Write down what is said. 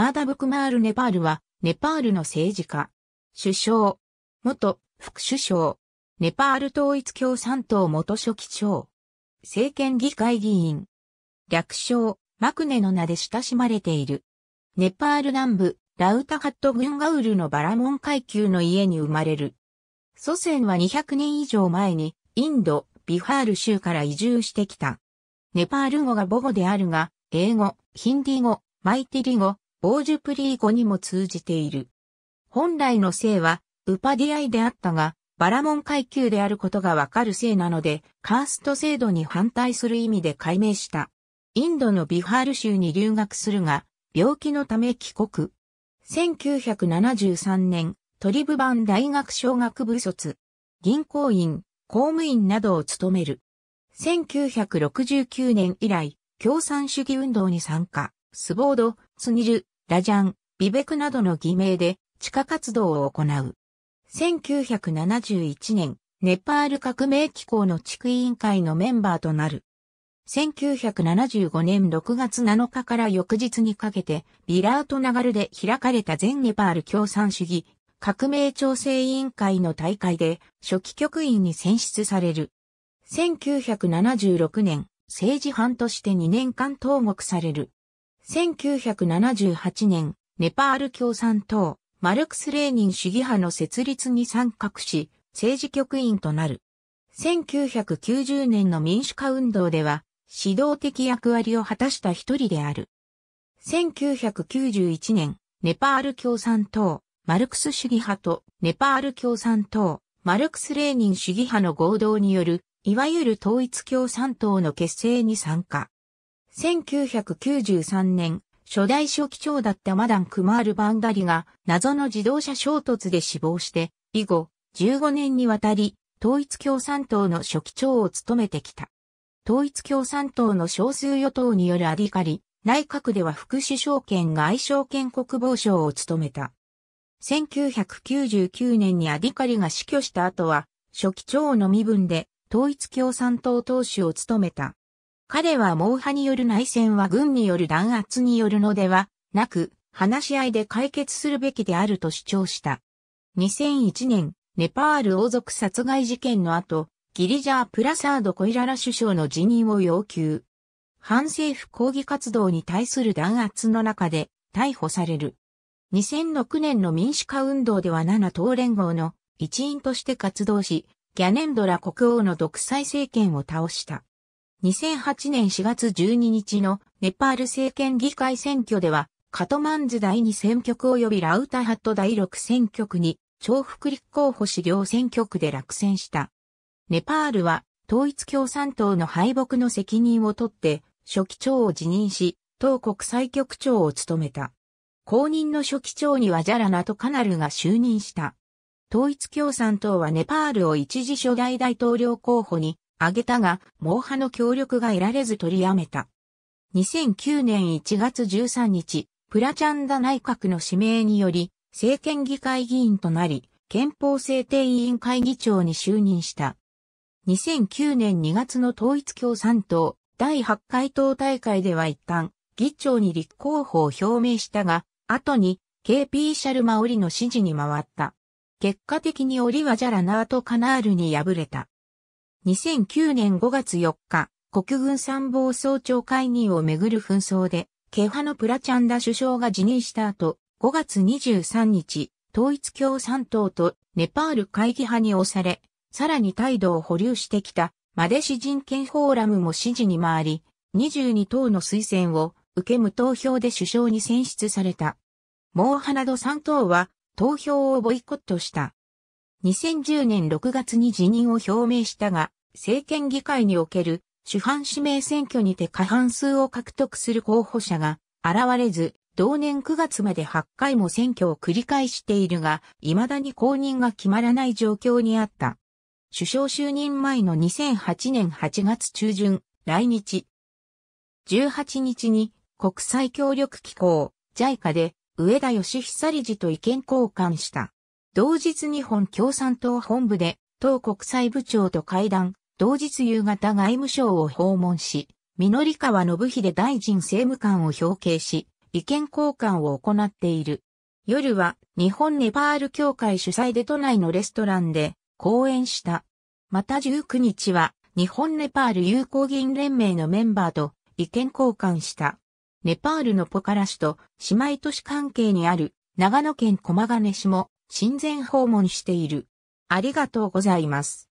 マーダブクマール・ネパールは、ネパールの政治家。首相。元、副首相。ネパール統一共産党元書記長。政権議会議員。略称、マクネの名で親しまれている。ネパール南部、ラウタハットンガウルのバラモン階級の家に生まれる。祖先は200年以上前に、インド、ビハール州から移住してきた。ネパール語が母語であるが、英語、ヒンディ語、マイティリ語、ボージュプリー語にも通じている。本来の姓は、ウパディアイであったが、バラモン階級であることがわかる姓なので、カースト制度に反対する意味で改名した。インドのビハール州に留学するが、病気のため帰国。1973年、トリブバン大学小学部卒。銀行員、公務員などを務める。1969年以来、共産主義運動に参加、スボード、スニル、ラジャン、ビベクなどの偽名で地下活動を行う。1971年、ネパール革命機構の地区委員会のメンバーとなる。1975年6月7日から翌日にかけて、ビラートナガルで開かれた全ネパール共産主義革命調整委員会の大会で初期局員に選出される。1976年、政治犯として2年間投獄される。1978年、ネパール共産党、マルクス・レーニン主義派の設立に参画し、政治局員となる。1990年の民主化運動では、指導的役割を果たした一人である。1991年、ネパール共産党、マルクス主義派とネパール共産党、マルクス・レーニン主義派の合同による、いわゆる統一共産党の結成に参加。1993年、初代初期長だったマダン・クマール・バンダリが謎の自動車衝突で死亡して、以後、15年にわたり、統一共産党の初期長を務めてきた。統一共産党の少数与党によるアディカリ、内閣では副首相権が愛称権国防省を務めた。1999年にアディカリが死去した後は、初期長の身分で統一共産党党首を務めた。彼は毛派による内戦は軍による弾圧によるのではなく、話し合いで解決するべきであると主張した。2001年、ネパール王族殺害事件の後、ギリジャー・プラサード・コイララ首相の辞任を要求。反政府抗議活動に対する弾圧の中で逮捕される。2006年の民主化運動では7党連合の一員として活動し、ギャネンドラ国王の独裁政権を倒した。2008年4月12日のネパール政権議会選挙では、カトマンズ第2選挙区及びラウタハット第6選挙区に、重複立候補資料選挙区で落選した。ネパールは、統一共産党の敗北の責任を取って、初期長を辞任し、党国際局長を務めた。後任の初期長にはジャラナとカナルが就任した。統一共産党はネパールを一時初代大統領候補に挙げたが、猛派の協力が得られず取りやめた。2009年1月13日、プラチャンダ内閣の指名により、政権議会議員となり、憲法制定委員会議長に就任した。2009年2月の統一共産党第8回党大会では一旦議長に立候補を表明したが、後に KP シャルマオリの支持に回った。結果的にオリはジャラナート・カナールに敗れた。2009年5月4日、国軍参謀総長会議をめぐる紛争で、ケ派のプラチャンダ首相が辞任した後、5月23日、統一共産党とネパール会議派に押され、さらに態度を保留してきたマデシ人権フォーラムも支持に回り、22党の推薦を受け無投票で首相に選出された。モーハナド3党は投票をボイコットした。2010年6月に辞任を表明したが、政権議会における主犯指名選挙にて過半数を獲得する候補者が現れず、同年9月まで8回も選挙を繰り返しているが、未だに公認が決まらない状況にあった。首相就任前の2008年8月中旬、来日。18日に国際協力機構、JICA で上田義久理事と意見交換した。同日日本共産党本部で、党国際部長と会談、同日夕方外務省を訪問し、緑川信秀大臣政務官を表敬し、意見交換を行っている。夜は日本ネパール協会主催で都内のレストランで講演した。また19日は日本ネパール友好議員連盟のメンバーと意見交換した。ネパールのポカラ市と姉妹都市関係にある長野県駒ヶ根市も親善訪問している。ありがとうございます。